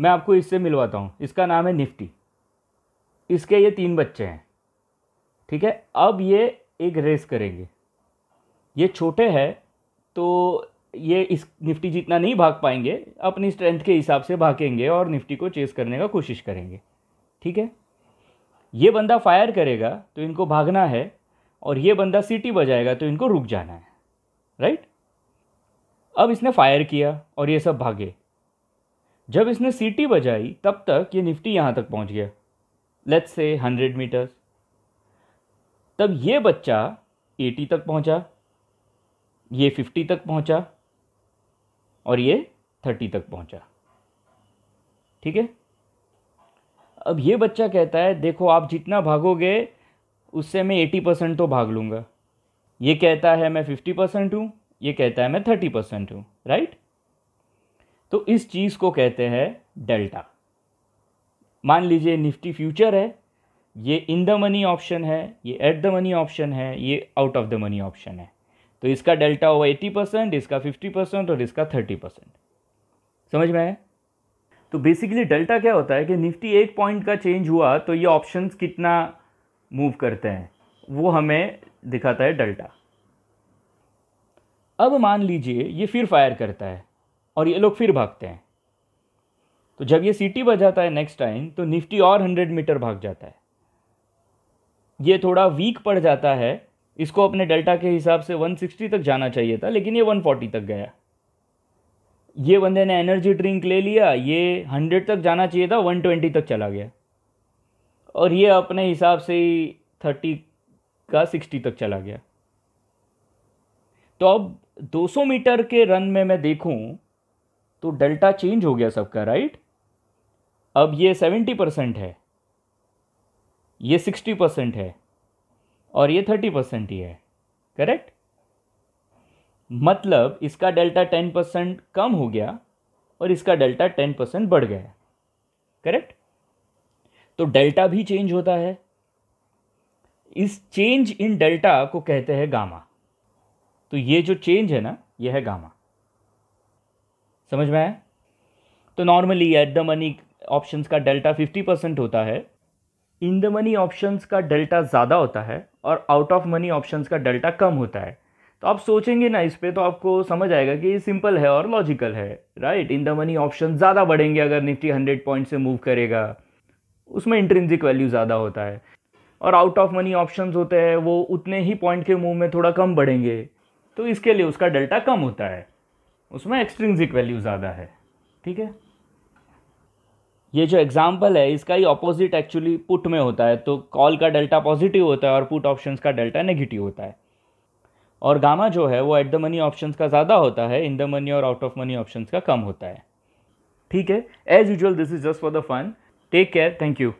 मैं आपको इससे मिलवाता हूँ इसका नाम है निफ्टी इसके ये तीन बच्चे हैं ठीक है अब ये एक रेस करेंगे ये छोटे हैं तो ये इस निफ्टी जितना नहीं भाग पाएंगे अपनी स्ट्रेंथ के हिसाब से भागेंगे और निफ्टी को चेस करने का कोशिश करेंगे ठीक है ये बंदा फायर करेगा तो इनको भागना है और ये बंदा सीटी बजाएगा तो इनको रुक जाना है राइट अब इसने फायर किया और ये सब भागे जब इसने सीटी बजाई तब तक ये निफ्टी यहाँ तक पहुँच गया लेट्स से हंड्रेड मीटर्स तब ये बच्चा एटी तक पहुँचा ये फिफ्टी तक पहुँचा और ये थर्टी तक पहुँचा ठीक है अब ये बच्चा कहता है देखो आप जितना भागोगे उससे मैं एटी परसेंट तो भाग लूँगा ये कहता है मैं फिफ्टी परसेंट हूँ ये कहता है मैं थर्टी परसेंट हूँ राइट तो इस चीज़ को कहते हैं डेल्टा मान लीजिए निफ्टी फ्यूचर है ये इन द मनी ऑप्शन है ये एट द मनी ऑप्शन है ये out of the money option है तो इसका डेल्टा होगा एटी परसेंट इसका फिफ्टी परसेंट और इसका थर्टी परसेंट समझ में आया तो बेसिकली डेल्टा क्या होता है कि निफ्टी एक पॉइंट का चेंज हुआ तो ये ऑप्शन कितना मूव करते हैं वो हमें दिखाता है डेल्टा अब मान लीजिए ये फिर फायर करता है और ये लोग फिर भागते हैं तो जब ये सीटी बजाता है नेक्स्ट टाइम तो निफ्टी और हंड्रेड मीटर भाग जाता है ये थोड़ा वीक पड़ जाता है इसको अपने डेल्टा के हिसाब से 160 तक जाना चाहिए था लेकिन ये 140 तक गया ये बंदे ने एनर्जी ड्रिंक ले लिया ये 100 तक जाना चाहिए था 120 तक चला गया और ये अपने हिसाब से ही थर्टी का सिक्सटी तक चला गया तो अब 200 मीटर के रन में मैं देखूं तो डेल्टा चेंज हो गया सबका राइट अब ये सेवेंटी परसेंट है ये सिक्सटी परसेंट है और ये थर्टी परसेंट ही है करेक्ट मतलब इसका डेल्टा टेन परसेंट कम हो गया और इसका डेल्टा टेन परसेंट बढ़ गया करेक्ट तो डेल्टा भी चेंज होता है इस चेंज इन डेल्टा को कहते हैं गामा तो ये जो चेंज है ना यह है गामा समझ में आया तो normally at the money options का डेल्टा फिफ्टी परसेंट होता है इन द मनी ऑप्शंस का डेल्टा ज़्यादा होता है और आउट ऑफ मनी ऑप्शंस का डेल्टा कम होता है तो आप सोचेंगे ना इस पर तो आपको समझ आएगा कि ये सिंपल है और लॉजिकल है right in the money option ज़्यादा बढ़ेंगे अगर निफ्टी हंड्रेड पॉइंट से मूव करेगा उसमें इंट्रेंसिक वैल्यू ज़्यादा होता है और आउट ऑफ मनी ऑप्शंस होते हैं वो उतने ही पॉइंट के मूव में थोड़ा कम बढ़ेंगे तो इसके लिए उसका डेल्टा कम होता है उसमें एक्सट्रिंजिक वैल्यू ज़्यादा है ठीक है ये जो एग्जाम्पल है इसका ही ऑपोजिट एक्चुअली पुट में होता है तो कॉल का डेल्टा पॉजिटिव होता है और पुट ऑप्शन का डेल्टा नेगेटिव होता है और गामा जो है वो एट द मनी ऑप्शन का ज़्यादा होता है इन द मनी और आउट ऑफ मनी ऑप्शन का कम होता है ठीक है as usual this is just for the fun take care thank you